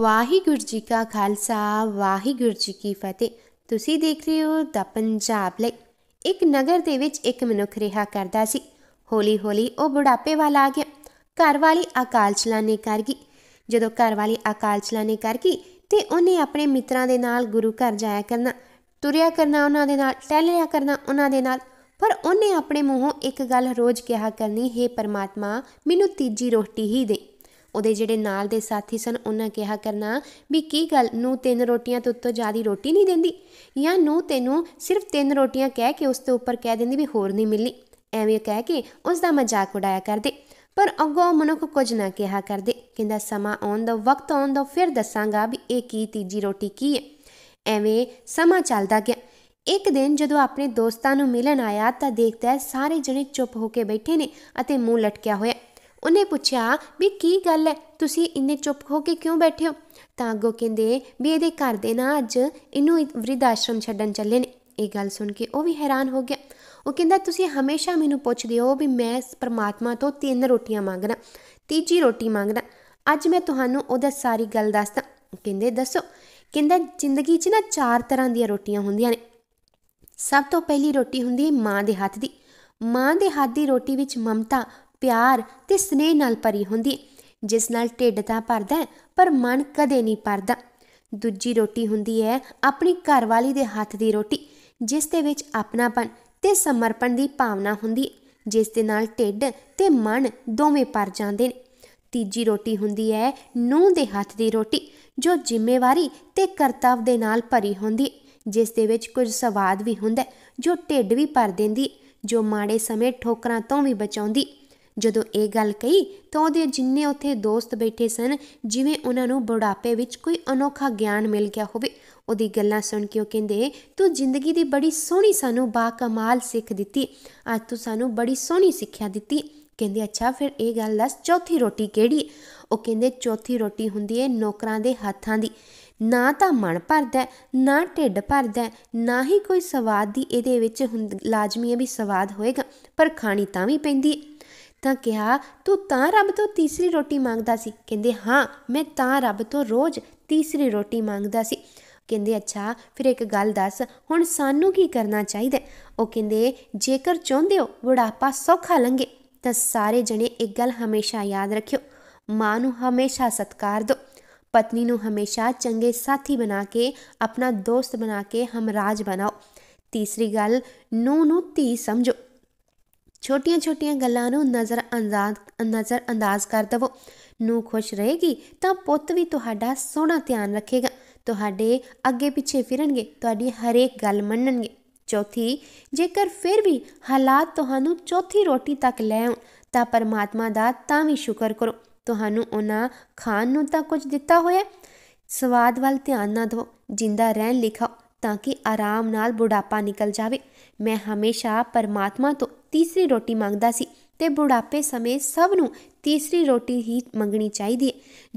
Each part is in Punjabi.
ਵਾਹਿਗੁਰੂ ਜੀ ਕਾ ਖਾਲਸਾ ਵਾਹਿਗੁਰੂ ਜੀ ਕੀ ਫਤਿਹ ਤੁਸੀਂ ਦੇਖ ਰਹੇ ਹੋ ਦਾ ਪੰਜਾਬ ਲਈ ਇੱਕ ਨਗਰ ਦੇ ਵਿੱਚ ਇੱਕ ਮਨੁੱਖ ਰਿਹਾ ਕਰਦਾ ਸੀ ਹੌਲੀ ਹੌਲੀ ਉਹ ਬੁਢਾਪੇ ਵਾਲਾ ਆ ਗਿਆ ਘਰ ਵਾਲੀ ਅਕਾਲ ਚਲਾਣੇ ਕਰ ਗਈ ਜਦੋਂ ਘਰ ਵਾਲੀ ਅਕਾਲ ਚਲਾਣੇ ਕਰ ਗਈ ਤੇ ਉਹਨੇ ਆਪਣੇ ਮਿੱਤਰਾਂ ਦੇ ਨਾਲ ਗੁਰੂ ਘਰ ਜਾਇਆ ਕਰਨਾ ਤੁਰਿਆ ਕਰਨਾ ਉਹਨਾਂ ਦੇ ਨਾਲ ਟਹਿਲਿਆ ਕਰਨਾ ਉਹਨਾਂ ਦੇ ਨਾਲ ਪਰ ਉਹਨੇ ਆਪਣੇ ਮੂੰਹੋਂ ਇੱਕ ਗੱਲ ਰੋਜ਼ ਕਿਹਾ ਕਰਨੀ ਹੈ ਪਰਮਾਤਮਾ ਮੈਨੂੰ ਤੀਜੀ ਰੋਟੀ ਹੀ ਦੇ ਉਹਦੇ ਜਿਹੜੇ ਨਾਲ ਦੇ ਸਾਥੀ ਸਨ ਉਹਨਾਂ ਕਿਹਾ ਕਰਨਾ ਵੀ ਕੀ ਗੱਲ ਨੂੰ ਤਿੰਨ ਰੋਟੀਆਂ ਤੋਂ ਉੱਤੋਂ ਜ਼ਿਆਦੀ ਰੋਟੀ ਨਹੀਂ ਦਿੰਦੀ ਜਾਂ ਨੂੰ ਤੈਨੂੰ ਸਿਰਫ ਤਿੰਨ ਰੋਟੀਆਂ ਕਹਿ ਕੇ ਉਸ ਤੋਂ ਉੱਪਰ ਕਹਿ ਦਿੰਦੀ ਵੀ ਹੋਰ ਨਹੀਂ ਮਿਲਣੀ ਐਵੇਂ ਕਹਿ ਕੇ ਉਸ ਦਾ ਮਜ਼ਾਕ ਉਡਾਇਆ ਕਰਦੇ ਪਰ ਅੱਗੋਂ ਮਨੁੱਖ ਕੁਝ ਨਾ ਕਿਹਾ ਕਰਦੇ ਕਹਿੰਦਾ ਸਮਾਂ ਆਉਣ ਦਾ ਵਕਤ ਆਉਣ ਦਾ ਫਿਰ ਦੱਸਾਂਗਾ ਵੀ ਇਹ ਕੀ ਤੀਜੀ ਰੋਟੀ ਕੀ ਹੈ ਐਵੇਂ ਸਮਾਂ ਚੱਲਦਾ ਗਿਆ ਇੱਕ ਦਿਨ ਜਦੋਂ ਆਪਣੇ ਦੋਸਤਾਂ ਨੂੰ ਮਿਲਣ ਆਇਆ ਤਾਂ ਦੇਖਦਾ ਸਾਰੇ ਜਣੇ ਚੁੱਪ ਹੋ ਕੇ ਬੈਠੇ ਨੇ ਅਤੇ ਮੂੰਹ ਲਟਕਿਆ ਹੋਇਆ ਉਹਨੇ ਪੁੱਛਿਆ ਵੀ ਕੀ ਗੱਲ ਹੈ ਤੁਸੀਂ ਇੰਨੇ ਚੁੱਪ ਹੋ ਕੇ ਕਿਉਂ ਬੈਠੇ ਹੋ ਤਾਂ ਅੱਗੋ ਕਹਿੰਦੇ ਵੀ ਇਹਦੇ ਘਰ ਦੇ ਨਾ ਅੱਜ ਇਹਨੂੰ ਵਿਰਧ ਆਸ਼ਰਮ ਛੱਡਣ ਚੱਲੇ ਨੇ ਇਹ ਗੱਲ ਸੁਣ ਕੇ ਉਹ ਵੀ ਹੈਰਾਨ ਹੋ ਗਿਆ ਉਹ ਕਹਿੰਦਾ ਤੁਸੀਂ ਹਮੇਸ਼ਾ ਮੈਨੂੰ ਪੁੱਛਦੇ ਹੋ ਵੀ ਮੈਂ ਪਰਮਾਤਮਾ ਤੋਂ ਤਿੰਨ ਰੋਟੀਆਂ ਮੰਗਣਾ ਤੀਜੀ ਰੋਟੀ ਮੰਗਣਾ ਅੱਜ ਮੈਂ ਤੁਹਾਨੂੰ ਉਹਦਾ ਸਾਰੀ ਗੱਲ ਦੱਸਦਾ ਕਹਿੰਦੇ ਦੱਸੋ ਕਹਿੰਦਾ ਜ਼ਿੰਦਗੀ 'ਚ ਨਾ ਚਾਰ ਤਰ੍ਹਾਂ ਦੀਆਂ ਰੋਟੀਆਂ ਹੁੰਦੀਆਂ ਨੇ ਸਭ ਤੋਂ ਪਹਿਲੀ ਰੋਟੀ ਹੁੰਦੀ ਹੈ ਮਾਂ ਦੇ ਹੱਥ ਦੀ ਮਾਂ ਦੇ ਹੱਥ ਦੀ ਰੋਟੀ ਵਿੱਚ ਮਮਤਾ ਪਿਆਰ ਤੇ ਸਨੇਹ ਨਾਲ ਭਰੀ ਹੁੰਦੀ ਜਿਸ ਨਾਲ ਢਿੱਡ ਤਾਂ ਭਰਦਾ ਪਰ ਮਨ ਕਦੇ ਨਹੀਂ ਭਰਦਾ ਦੂਜੀ ਰੋਟੀ ਹੁੰਦੀ ਹੈ ਆਪਣੀ ਘਰਵਾਲੀ ਦੇ ਹੱਥ ਦੀ ਰੋਟੀ ਜਿਸ ਦੇ ਵਿੱਚ ਆਪਣਾਪਨ ਤੇ ਸਮਰਪਣ ਦੀ ਭਾਵਨਾ ਹੁੰਦੀ ਜਿਸ ਦੇ ਨਾਲ ਢਿੱਡ ਤੇ ਮਨ ਦੋਵੇਂ ਭਰ ਜਾਂਦੇ ਨੇ ਤੀਜੀ ਰੋਟੀ ਹੁੰਦੀ ਹੈ ਨੂੰਹ ਦੇ ਹੱਥ ਦੀ ਰੋਟੀ ਜੋ ਜ਼ਿੰਮੇਵਾਰੀ ਤੇ ਕਰਤੱਵ ਦੇ ਨਾਲ ਭਰੀ ਹੁੰਦੀ ਜਿਸ ਦੇ ਵਿੱਚ ਕੁਝ ਸਵਾਦ ਵੀ ਹੁੰਦਾ ਜੋ ਢਿੱਡ ਵੀ ਭਰ ਦਿੰਦੀ ਜੋ ਮਾੜੇ ਸਮੇਂ ਠੋਕਰਾਂ ਤੋਂ ਵੀ ਬਚਾਉਂਦੀ ਜਦੋਂ ਇਹ ਗੱਲ ਕਹੀ ਤਾਂ ਉਹਦੇ ਜਿੰਨੇ ਉੱਥੇ ਦੋਸਤ ਬੈਠੇ ਸਨ ਜਿਵੇਂ ਉਹਨਾਂ ਨੂੰ ਬੁਢਾਪੇ ਵਿੱਚ ਕੋਈ ਅਨੋਖਾ ਗਿਆਨ ਮਿਲ ਗਿਆ ਹੋਵੇ ਉਹਦੀ ਗੱਲਾਂ ਸੁਣ ਕੇ ਉਹ ਕਹਿੰਦੇ ਤੂੰ ਜ਼ਿੰਦਗੀ ਦੀ ਬੜੀ ਸੋਹਣੀ ਸਾਨੂੰ ਬਾ ਕਮਾਲ ਸਿੱਖ ਦਿੱਤੀ ਅੱਜ ਤੂੰ ਸਾਨੂੰ ਬੜੀ ਸੋਹਣੀ ਸਿੱਖਿਆ ਦਿੱਤੀ ਕਹਿੰਦੇ ਅੱਛਾ ਫਿਰ ਇਹ ਗੱਲ ਦੱਸ ਚੌਥੀ ਰੋਟੀ ਕਿਹੜੀ ਉਹ ਕਹਿੰਦੇ ਚੌਥੀ ਰੋਟੀ ਹੁੰਦੀ ਹੈ ਨੌਕਰਾਂ ਦੇ ਹੱਥਾਂ ਦੀ ਨਾ ਤਾਂ ਮਨ ਭਰਦਾ ਨਾ ਢਿੱਡ ਭਰਦਾ ਨਾ ਹੀ ਕੋਈ ਸਵਾਦ ਦੀ ਇਹਦੇ ਵਿੱਚ ਲਾਜ਼ਮੀ ਹੈ ਵੀ ਸਵਾਦ ਹੋਏਗਾ ਪਰ ਖਾਣੀ ਤਾਂ ਵੀ ਪੈਂਦੀ ਤਾਂ ਕਿਹਾ ਤੂੰ ਤਾਂ ਰੱਬ ਤੋਂ ਤੀਸਰੀ ਰੋਟੀ ਮੰਗਦਾ ਸੀ ਕਹਿੰਦੇ ਹਾਂ ਮੈਂ ਤਾਂ ਰੱਬ ਤੋਂ ਰੋਜ਼ ਤੀਸਰੀ ਰੋਟੀ ਮੰਗਦਾ ਸੀ ਕਹਿੰਦੇ ਅੱਛਾ ਫਿਰ ਇੱਕ ਗੱਲ ਦੱਸ ਹੁਣ ਸਾਨੂੰ ਕੀ ਕਰਨਾ ਚਾਹੀਦਾ ਉਹ ਕਹਿੰਦੇ ਜੇਕਰ ਚਾਹੁੰਦੇ ਹੋ ਬੁਢਾਪਾ ਸੌਖਾ ਲੰਘੇ ਤਾਂ ਸਾਰੇ ਜਣੇ ਇੱਕ ਗੱਲ ਹਮੇਸ਼ਾ ਯਾਦ ਰੱਖਿਓ ਮਾਂ ਨੂੰ ਹਮੇਸ਼ਾ ਸਤਿਕਾਰ ਦਿਓ ਪਤਨੀ ਨੂੰ ਹਮੇਸ਼ਾ ਚੰਗੇ ਸਾਥੀ ਬਣਾ ਕੇ ਆਪਣਾ ਦੋਸਤ ਬਣਾ ਕੇ ਹਮਰਾਜ ਬਣਾਓ ਤੀਸਰੀ ਗੱਲ ਨੂੰ ਨੂੰ ਧੀ ਸਮਝੋ ਛੋਟੀਆਂ-ਛੋਟੀਆਂ ਗੱਲਾਂ ਨੂੰ ਨਜ਼ਰ ਅੰਦਾਜ਼ ਨਜ਼ਰ ਅੰਦਾਜ਼ ਕਰ ਦਵੋ ਨੂੰ ਖੁਸ਼ ਰਹੇਗੀ ਤਾਂ ਪੁੱਤ ਵੀ ਤੁਹਾਡਾ ਸੋਹਣਾ ਧਿਆਨ ਰੱਖੇਗਾ ਤੁਹਾਡੇ ਅੱਗੇ ਪਿੱਛੇ ਫਿਰਨਗੇ ਤੁਹਾਡੀ ਹਰੇਕ ਗੱਲ ਮੰਨਣਗੇ ਚੌਥੀ ਜੇਕਰ ਫਿਰ ਵੀ ਹਾਲਾਤ ਤੁਹਾਨੂੰ ਚੌਥੀ ਰੋਟੀ ਤੱਕ ਲੈ ਆਉਣ ਤਾਂ ਪਰਮਾਤਮਾ ਦਾ ਤਾਂ ਵੀ ਸ਼ੁਕਰ ਕਰੋ ਤੁਹਾਨੂੰ ਉਹਨਾਂ ਖਾਣ ਨੂੰ ਤਾਂ ਕੁਝ ਦਿੱਤਾ ਹੋਇਆ ਸਵਾਦ ਵੱਲ ਧਿਆਨ ਨਾ ਦਿਓ ਜਿੰਦਾ ਰਹਿਣ ਲਿਖਾ ਤਾਂ ਕਿ ਆਰਾਮ ਨਾਲ ਬੁਢਾਪਾ ਨਿਕਲ ਜਾਵੇ ਮੈਂ ਹਮੇਸ਼ਾ ਪਰਮਾਤਮਾ ਤੋਂ ਤੀਸਰੀ ਰੋਟੀ ਮੰਗਦਾ ਸੀ ਤੇ ਬੁਢਾਪੇ ਸਮੇਂ ਸਭ ਨੂੰ ਤੀਸਰੀ ਰੋਟੀ ਹੀ ਮੰਗਣੀ ਚਾਹੀਦੀ ਹੈ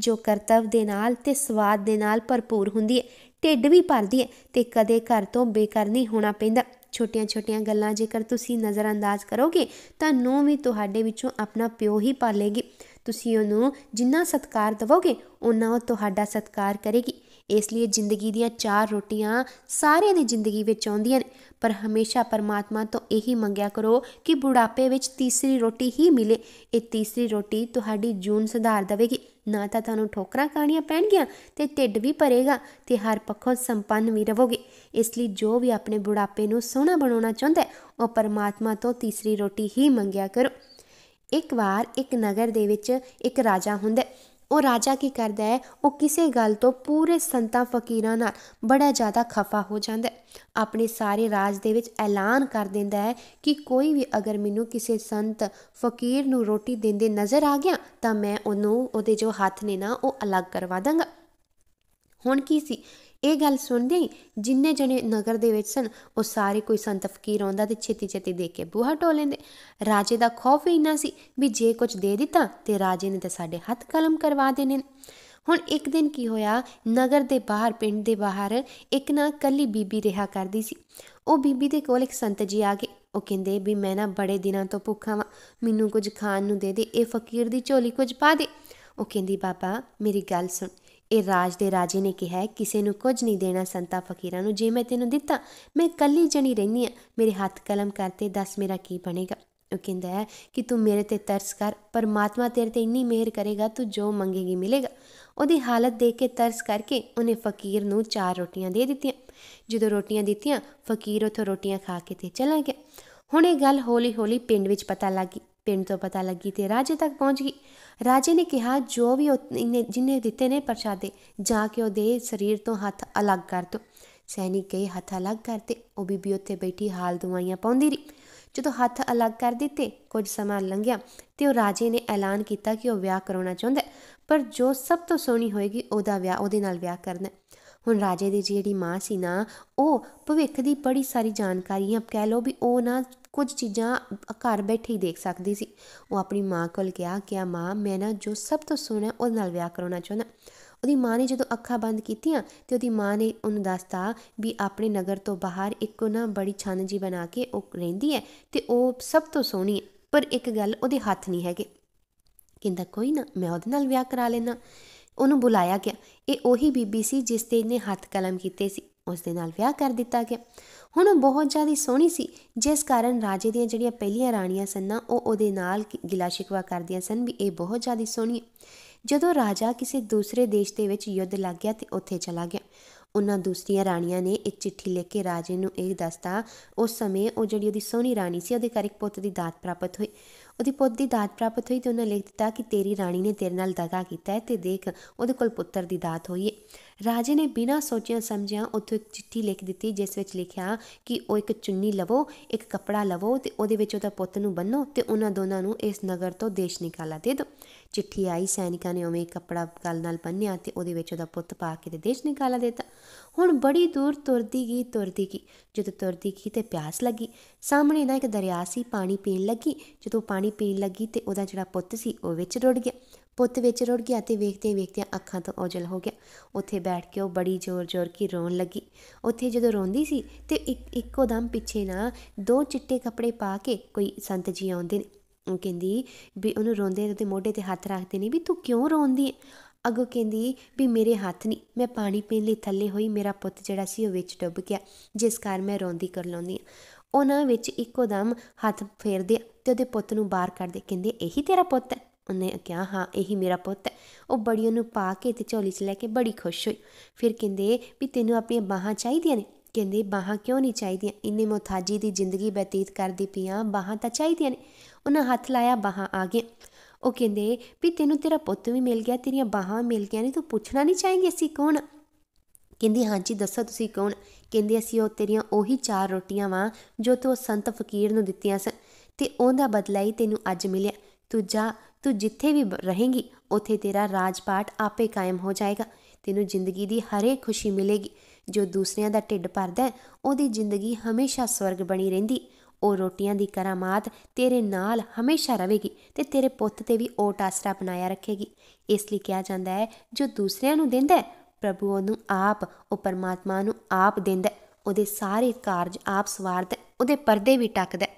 ਜੋ ਕਰਤਵ ਦੇ ਨਾਲ ਤੇ ਸਵਾਦ ਦੇ ਨਾਲ ਭਰਪੂਰ ਹੁੰਦੀ ਹੈ ਢਿੱਡ ਵੀ ਭਰਦੀ ਹੈ ਤੇ ਕਦੇ ਘਰ ਤੋਂ ਬੇਕਾਰ ਨਹੀਂ ਹੋਣਾ ਪੈਂਦਾ ਛੋਟੀਆਂ-ਛੋਟੀਆਂ ਗੱਲਾਂ ਜੇਕਰ ਤੁਸੀਂ ਨਜ਼ਰਅੰਦਾਜ਼ ਕਰੋਗੇ ਤਾਂ ਨੂੰ ਵੀ ਤੁਹਾਡੇ ਵਿੱਚੋਂ ਆਪਣਾ ਪਿਓ ਹੀ ਪਾਲੇਗੀ ਤੁਸੀਂ ਉਹਨੂੰ ਜਿੰਨਾ ਸਤਕਾਰ ਦਿਵੋਗੇ ਉਹਨਾਂ ਉਹ ਤੁਹਾਡਾ ਸਤਕਾਰ ਕਰੇਗੀ ਇਸ ਲਈ ਜ਼ਿੰਦਗੀ ਦੀਆਂ ਚਾਰ ਰੋਟੀਆਂ ਸਾਰਿਆਂ ਦੀ ਜ਼ਿੰਦਗੀ ਵਿੱਚ ਆਉਂਦੀਆਂ ਨੇ ਪਰ ਹਮੇਸ਼ਾ ਪਰਮਾਤਮਾ ਤੋਂ ਇਹੀ ਮੰਗਿਆ ਕਰੋ ਕਿ ਬੁਢਾਪੇ ਵਿੱਚ ਤੀਸਰੀ ਰੋਟੀ ਹੀ ਮਿਲੇ ਇਹ ਤੀਸਰੀ ਰੋਟੀ ਤੁਹਾਡੀ ਜੂਨ ਸੁਧਾਰ ਦੇਵੇਗੀ ਨਾ ਤਾਂ ਤੁਹਾਨੂੰ ਠੋਕਰਾਂ ਕਾਣੀਆਂ ਪੈਣਗੀਆਂ ਤੇ ਢਿੱਡ ਵੀ ਭਰੇਗਾ ਤੇ ਹਰ ਪੱਖੋਂ ਸੰਪੰਨ ਵੀ ਰਹੋਗੇ ਇਸ ਲਈ ਜੋ ਵੀ ਆਪਣੇ ਬੁਢਾਪੇ ਨੂੰ ਸੋਹਣਾ ਬਣਾਉਣਾ ਚਾਹੁੰਦਾ ਹੈ ਉਹ ਪਰਮਾਤਮਾ ਤੋਂ ਤੀਸਰੀ ਰੋਟੀ ਹੀ ਮੰਗਿਆ ਕਰੋ ਇੱਕ ਵਾਰ ਇੱਕ ਨਗਰ ਦੇ ਵਿੱਚ ਇੱਕ ਰਾਜਾ ਹੁੰਦਾ ਉਹ ਰਾਜਾ ਕੀ ਕਰਦਾ ਹੈ ਉਹ ਕਿਸੇ ਗੱਲ ਤੋਂ ਪੂਰੇ ਸੰਤਾਂ ਫਕੀਰਾਂ ਨਾਲ ਬੜਾ ਜ਼ਿਆਦਾ ਖਫਾ ਹੋ ਜਾਂਦਾ ਹੈ ਆਪਣੇ ਸਾਰੇ ਰਾਜ ਦੇ ਵਿੱਚ ਐਲਾਨ ਕਰ ਦਿੰਦਾ ਹੈ ਕਿ ਕੋਈ ਵੀ ਅਗਰ ਮੈਨੂੰ ਕਿਸੇ ਸੰਤ ਫਕੀਰ ਨੂੰ ਰੋਟੀ ਦਿੰਦੇ ਨਜ਼ਰ ਆ ਗਿਆ ਤਾਂ ਮੈਂ ਉਹਨੂੰ ਉਹਦੇ ਜੋ ਹੱਥ ਨੇ ਨਾ ਉਹ ਅਲੱਗ ਕਰਵਾ ਦਾਂਗਾ ਹੁਣ ਕੀ ਸੀ ਇਹ ਗੱਲ ਸੁਣਦੇ ਹੀ ਜਿੰਨੇ ਜਣੇ ਨਗਰ ਦੇ ਵਿੱਚ ਸਨ ਉਹ ਸਾਰੇ ਕੋਈ ਸੰਤ ਫਕੀਰ ਆਉਂਦਾ ਤੇ ਛੇਤੀ ਛੇਤੀ ਦੇਖ ਕੇ ਬੂਹਾ ਲੈਂਦੇ ਰਾਜੇ ਦਾ ਖੌਫ ਹੀ ਇੰਨਾ ਸੀ ਵੀ ਜੇ ਕੁਝ ਦੇ ਦਿੱਤਾ ਤੇ ਰਾਜੇ ਨੇ ਤਾਂ ਸਾਡੇ ਹੱਥ ਕਲਮ ਕਰਵਾ ਦੇਣੇ ਹੁਣ ਇੱਕ ਦਿਨ ਕੀ ਹੋਇਆ ਨਗਰ ਦੇ ਬਾਹਰ ਪਿੰਡ ਦੇ ਬਾਹਰ ਇੱਕ ਨਾ ਕੱਲੀ ਬੀਬੀ ਰਿਹਾ ਕਰਦੀ ਸੀ ਉਹ ਬੀਬੀ ਦੇ ਕੋਲ ਇੱਕ ਸੰਤ ਜੀ ਆ ਗਏ ਉਹ ਕਹਿੰਦੇ ਵੀ ਮੈਂ ਨਾ ਬੜੇ ਦਿਨਾਂ ਤੋਂ ਭੁੱਖਾ ਵਾਂ ਮੈਨੂੰ ਕੁਝ ਖਾਣ ਨੂੰ ਦੇ ਦੇ ਇਹ ਫਕੀਰ ਦੀ ਝੋਲੀ ਕੁਝ ਪਾ ਦੇ ਉਹ ਕਹਿੰਦੀ ਬਾਬਾ ਮੇਰੀ ਗੱਲ ਸੁਣ ਇਹ ਰਾਜ ਦੇ ਰਾਜੇ ਨੇ ਕਿਹਾ ਕਿਸੇ ਨੂੰ ਕੁਝ ਨਹੀਂ ਦੇਣਾ ਸੰਤਾ ਫਕੀਰਾਂ ਨੂੰ ਜੇ ਮੈਂ ਤੈਨੂੰ ਦਿੱਤਾ ਮੈਂ ਕੱਲੀ ਜਣੀ ਰਹਿਨੀ ਆ ਮੇਰੇ ਹੱਥ ਕਲਮ ਕਰਤੇ ਦੱਸ ਮੇਰਾ ਕੀ ਬਣੇਗਾ ਉਹ ਕਹਿੰਦਾ ਹੈ ਕਿ ਤੂੰ ਮੇਰੇ ਤੇ ਤਰਸ ਕਰ ਪਰਮਾਤਮਾ ਤੇਰੇ ਤੇ ਇੰਨੀ ਮਿਹਰ ਕਰੇਗਾ ਤੂੰ ਜੋ ਮੰਗੇਗੀ ਮਿਲੇਗਾ ਉਹਦੀ ਹਾਲਤ ਦੇਖ ਕੇ ਤਰਸ ਕਰਕੇ ਉਹਨੇ ਫਕੀਰ ਨੂੰ ਚਾਰ ਰੋਟੀਆਂ ਦੇ ਦਿੱਤੀਆਂ ਜਦੋਂ ਰੋਟੀਆਂ ਦਿੱਤੀਆਂ ਫਕੀਰ ਉਥੋਂ ਰੋਟੀਆਂ ਖਾ ਕੇ ਤੇ ਚਲਾ ਗਿਆ ਹੁਣ ਇਹ ਗੱਲ ਹੌਲੀ-ਹੌਲੀ ਪਿੰਡ ਵਿੱਚ ਪਤਾ ਲੱਗੀ ਪਿੰਡ ਤੋਂ ਪਤਾ ਲੱਗੀ ਤੇ ਰਾਜੇ ਤੱਕ ਪਹੁੰਚ ਗਈ ਰਾਜੇ ਨੇ ਕਿਹਾ ਜੋ ਵੀ ਜਿੰਨੇ ਦਿੱਤੇ ਨੇ ਪ੍ਰਸ਼ਾਦੇ ਜਾ ਕੇ ਉਹਦੇ ਸਰੀਰ ਤੋਂ ਹੱਥ ਅਲੱਗ ਕਰ ਦੋ ਸੈਨਿਕ ਗਏ ਹੱਥ ਅਲੱਗ ਕਰਤੇ ਉਹ ਬੀਬੀ ਉੱਥੇ ਬੈਠੀ ਹਾਲ ਦਵਾਈਆਂ ਪਾਉਂਦੀ ਰਹੀ ਜਦੋਂ ਹੱਥ ਅਲੱਗ ਕਰ ਦਿੱਤੇ ਕੁਝ ਸਮਾਂ ਲੰਘਿਆ ਤੇ ਉਹ ਰਾਜੇ ਨੇ ਐਲਾਨ ਕੀਤਾ ਕਿ ਉਹ ਵਿਆਹ ਕਰਾਉਣਾ ਚਾਹੁੰਦਾ ਪਰ ਜੋ ਸਭ ਤੋਂ ਸੋਹਣੀ ਹੋਏਗੀ ਉਹਦਾ ਵਿਆਹ ਉਹਦੇ ਨਾਲ ਵਿਆਹ ਕਰਨਾ ਹੁਣ ਰਾਜੇ ਦੀ ਜਿਹੜੀ ਮਾਂ ਸੀ ਨਾ ਉਹ ਭਵਿੱਖ ਦੀ ਬੜੀ ਸਾਰੀ ਜਾਣਕਾਰੀ ਆਪ ਕਹਿ ਲਓ ਵੀ ਉਹ ਨਾ ਕੁਝ ਚੀਜ਼ਾਂ ਘਰ ਬੈਠੇ ਹੀ ਦੇਖ ਸਕਦੀ ਸੀ ਉਹ ਆਪਣੀ ਮਾਂ ਕੋਲ ਗਿਆ ਕਿ ਆ ਮਾਂ ਮੈਂ ਨਾ ਜੋ ਸਭ ਤੋਂ ਸੋਹਣਾ ਉਹ ਨਾਲ ਵਿਆਹ ਕਰਾਉਣਾ ਚਾਹੁੰਦਾ ਉਹਦੀ ਮਾਂ ਨੇ ਜਦੋਂ ਅੱਖਾਂ ਬੰਦ ਕੀਤੀਆਂ ਤੇ ਉਹਦੀ ਮਾਂ ਨੇ ਉਹਨੂੰ ਦੱਸਤਾ ਵੀ ਆਪਣੇ ਨਗਰ ਤੋਂ ਬਾਹਰ ਇੱਕ ਨਾ ਬੜੀ ਛੰਨ ਜੀ ਬਣਾ ਕੇ ਉਹ ਰਹਿੰਦੀ ਹੈ ਤੇ ਉਹ ਸਭ ਤੋਂ ਸੋਹਣੀ ਹੈ ਪਰ ਇੱਕ ਗੱਲ ਉਹਦੇ ਹੱਥ ਨਹੀਂ ਹੈਗੇ ਕਿੰਦਾ ਕੋਈ ਨਾ ਮੈਂ ਉਹਦੇ ਨਾਲ ਵਿਆਹ ਕਰਾ ਲੈਣਾ ਉਹਨੂੰ ਬੁਲਾਇਆ ਗਿਆ ਇਹ ਉਹੀ ਬੀਬੀ ਸੀ ਜਿਸ ਤੇ ਇਹਨੇ ਹੱਥ ਕਲਮ ਕੀਤੇ ਸੀ ਉਸ ਦੇ ਨਾਲ ਵਿਆਹ ਕਰ ਦਿੱਤਾ ਗਿਆ ਹੁਣ ਉਹ ਬਹੁਤ ਜ਼ਿਆਦਾ ਸੋਹਣੀ ਸੀ ਜਿਸ ਕਾਰਨ ਰਾਜੇ ਦੀਆਂ ਜਿਹੜੀਆਂ ਪਹਿਲੀਆਂ ਰਾਣੀਆਂ ਸਨ ਨਾ ਉਹ ਉਹਦੇ ਨਾਲ ਗਿਲਾ ਸ਼ਿਕਵਾ ਕਰਦੀਆਂ ਸਨ ਵੀ ਇਹ ਬਹੁਤ ਜ਼ਿਆਦਾ ਸੋਹਣੀ ਜਦੋਂ ਰਾਜਾ ਕਿਸੇ ਦੂਸਰੇ ਦੇਸ਼ ਦੇ ਵਿੱਚ ਯੁੱਧ ਲੱਗ ਗਿਆ ਤੇ ਉੱਥੇ ਚਲਾ ਗਿਆ ਉਹਨਾਂ ਦੂਸਰੀਆਂ ਰਾਣੀਆਂ ਨੇ ਇੱਕ ਚਿੱਠੀ ਲਿਖ ਕੇ ਰਾਜੇ ਨੂੰ ਇਹ ਦੱਸਤਾ ਉਸ ਸਮੇਂ ਉਹ ਜਿਹੜੀ ਉਹਦੀ ਸੋਹਣੀ ਰਾਣੀ ਸੀ ਉਹਦੇ ਘਰ ਇੱਕ ਪੁੱਤ ਦੀ ਦਾਤ ਪ੍ਰਾਪਤ ਹੋਈ ਉਹਦੀ ਪੁੱਤ ਦੀ ਦਾਤ ਪ੍ਰਾਪਤ ਹੋਈ ਤੇ ਉਹਨੇ ਲਿਖ ਦਿੱਤਾ ਕਿ ਤੇਰੀ ਰਾਣੀ ਨੇ ਤੇਰੇ ਨਾਲ ਦਗਾ ਕੀਤਾ ਹੈ ਤੇ ਦੇਖ ਉਹਦੇ ਕੋਲ ਪੁੱਤਰ ਦੀ ਦਾਤ ਹੋਈ ਹੈ ਰਾਜੇ ਨੇ ਬਿਨਾਂ ਸੋਚਿਆ ਸਮਝਿਆ ਉੱਥੇ ਇੱਕ ਚਿੱਠੀ ਲਿਖ ਦਿੱਤੀ ਜਿਸ ਵਿੱਚ ਲਿਖਿਆ ਕਿ ਉਹ ਇੱਕ ਚੁੰਨੀ ਲਵੋ ਇੱਕ ਕੱਪੜਾ ਲਵੋ ਤੇ ਉਹਦੇ ਵਿੱਚ ਉਹਦਾ ਪੁੱਤ ਨੂੰ ਬੰਨੋ ਤੇ ਉਹਨਾਂ ਦੋਨਾਂ ਨੂੰ ਇਸ ਨਗਰ ਤੋਂ ਦੇਸ਼ ਨਿਕਾਲਾ ਦੇ ਦਿਓ ਚਿੱਠੀ ਆਈ ਸੈਨਿਕਾਂ ਨੇ ਉਵੇਂ ਕੱਪੜਾ ਗਲ ਨਾਲ ਬੰਨਿਆ ਤੇ ਉਹਦੇ ਵਿੱਚ ਉਹਦਾ ਪੁੱਤ ਪਾ ਕੇ ਤੇ ਦੇਸ਼ ਨਿਕਾਲਾ ਦਿੱਤਾ ਹੁਣ ਬੜੀ ਦੂਰ ਤੁਰਦੀ ਗਈ ਤੁਰਦੀ ਗਈ ਜਦੋਂ ਤੁਰਦੀ ਗਈ ਤੇ ਪਿਆਸ ਲੱਗੀ ਸਾਹਮਣੇ ਦਾ ਇੱਕ ਦਰਿਆ ਸੀ ਪਾਣੀ ਪੀਣ ਲੱਗੀ ਜਦੋਂ ਪਾਣੀ ਪੀਣ ਲੱਗੀ ਤੇ ਉਹਦਾ ਜਿਹੜਾ ਪੁੱਤ ਸੀ ਉਹ ਵਿੱਚ ਰੁੜ ਗਿਆ ਪੁੱਤ ਵਿੱਚ ਰੁੜ ਗਿਆ ਤੇ ਵੇਖਦੇ ਵੇਖਦੇ ਅੱਖਾਂ ਤੋਂ ਔਜਲ ਹੋ ਗਿਆ ਉੱਥੇ ਬੈਠ ਕੇ ਉਹ ਬੜੀ ਜ਼ੋਰ-ਜ਼ੋਰ ਕੀ ਰੋਣ ਲੱਗੀ ਉੱਥੇ ਜਦੋਂ ਰੋਂਦੀ ਸੀ ਤੇ ਇੱਕ ਇੱਕੋ ਦਮ ਪਿੱਛੇ ਨਾ ਦੋ ਚਿੱਟੇ ਕੱਪੜੇ ਪਾ ਕੇ ਕੋਈ ਸੰਤ ਜੀ ਆਉਂਦੇ ਨੇ ਉਹ ਕਹਿੰਦੀ ਵੀ ਉਹਨੂੰ ਰੋਂਦੇ ਤੇ ਮੋਢੇ ਤੇ ਹੱਥ ਰੱਖਦੇ ਨੇ ਵੀ ਤੂੰ ਕਿਉਂ ਰੋਂਦੀ ਅਗੋ ਕਹਿੰਦੀ ਵੀ ਮੇਰੇ ਹੱਥ ਨਹੀਂ ਮੈਂ ਪਾਣੀ ਪੀਣ ਲਈ ਥੱਲੇ ਹੋਈ ਮੇਰਾ ਪੁੱਤ ਜਿਹੜਾ ਸੀ ਉਹ ਵਿੱਚ ਡੁੱਬ ਗਿਆ ਜਿਸ ਕਾਰਨ ਮੈਂ ਰੋਂਦੀ ਕਰ ਲਾਉਂਦੀ ਉਹਨਾਂ ਵਿੱਚ ਇੱਕੋ ਦਮ ਹੱਥ ਫੇਰਦੇ ਤੇ ਉਹਦੇ ਪੁੱਤ ਨੂੰ ਬਾਹਰ ਕੱਢਦੇ ਕਹਿੰਦੇ ਇਹੀ ਤੇਰਾ ਪੁੱਤ ਹੈ ਉਹਨੇ ਕਿਹਾ ਹਾਂ ਇਹੀ ਮੇਰਾ ਪੁੱਤ ਹੈ ਉਹ ਬੜੀ ਉਹਨੂੰ ਪਾ ਕੇ ਤੇ ਝੋਲੀ 'ਚ ਲੈ ਕੇ ਬੜੀ ਖੁਸ਼ ਹੋਈ ਫਿਰ ਕਹਿੰਦੇ ਵੀ ਤੈਨੂੰ ਆਪਣੀਆਂ ਬਾਹਾਂ ਚਾਹੀਦੀਆਂ ਨੇ ਕਹਿੰਦੇ ਬਾਹਾਂ ਕਿਉਂ ਨਹੀਂ ਚਾਹੀਦੀਆਂ ਇੰਨੇ ਮੁਤਾਜੀ ਦੀ ਜ਼ਿੰਦਗੀ ਬਤੀਤ ਕਰਦੀ ਪਿਆ ਬਾਹਾਂ ਤਾਂ ਚਾਹੀਦੀਆਂ ਨੇ ਉਹਨਾਂ ਹੱਥ ਲਾਇਆ ਬਾਹਾਂ ਆ ਗਏ ਉਹ ਕਹਿੰਦੇ ਵੀ ਤੈਨੂੰ ਤੇਰਾ ਪੁੱਤ ਵੀ ਮਿਲ ਗਿਆ ਤੇਰੀਆਂ ਬਾਹਾਂ ਮਿਲ ਗਿਆ ਨਹੀਂ ਤੂੰ ਪੁੱਛਣਾ ਨਹੀਂ ਚਾਹੇਂਗੀ ਅਸੀਂ ਕੌਣ ਕਹਿੰਦੀ ਹਾਂਜੀ ਦੱਸੋ ਤੁਸੀਂ ਕੌਣ ਕਹਿੰਦੇ ਅਸੀਂ ਉਹ ਤੇਰੀਆਂ ਉਹੀ ਚਾਰ ਰੋਟੀਆਂ ਵਾਂ ਜੋ ਤੂੰ ਸੰਤ ਫਕੀਰ ਨੂੰ ਦਿੱਤੀਆਂ ਸਨ ਤੇ ਉਹਦਾ ਬਦਲਾ ਹੀ ਤੈਨੂੰ ਅੱਜ ਮਿਲਿਆ ਤੂੰ ਜਾ ਤੂੰ ਜਿੱਥੇ ਵੀ ਰਹੇਂਗੀ ਉਥੇ ਤੇਰਾ ਰਾਜਪਾਟ ਆਪੇ ਕਾਇਮ ਹੋ ਜਾਏਗਾ ਤੈਨੂੰ ਜ਼ਿੰਦਗੀ ਦੀ ਹਰੇ ਖੁਸ਼ੀ ਮਿਲੇਗੀ ਜੋ ਦੂਸਰਿਆਂ ਦਾ ਢਿੱਡ ਭਰਦਾ ਉਹਦੀ ਜ਼ਿੰਦਗੀ ਹਮੇਸ਼ਾ ਸਵਰਗ ਬਣੀ ਰਹਿੰਦੀ ਉਹ ਰੋਟੀਆਂ ਦੀ ਕਰਾਮਾਤ ਤੇਰੇ ਨਾਲ ਹਮੇਸ਼ਾ ਰਹੇਗੀ ਤੇ ਤੇਰੇ ਪੁੱਤ ਤੇ ਵੀ ਉਹ ਟਾਸਰਾ ਬਣਾਇਆ ਰੱਖੇਗੀ ਇਸ ਲਈ ਕਿਹਾ ਜਾਂਦਾ ਹੈ ਜੋ ਦੂਸਰਿਆਂ ਨੂੰ ਦਿੰਦਾ ਪ੍ਰਭੂ ਉਹਨੂੰ ਆਪ ਉਹ ਪਰਮਾਤਮਾ ਨੂੰ ਆਪ ਦਿੰਦਾ ਉਹਦੇ ਸਾਰੇ ਕਾਰਜ ਆਪ ਸਵਾਰਦਾ ਉਹਦੇ ਪਰਦੇ ਵੀ ਟੱਕਦਾ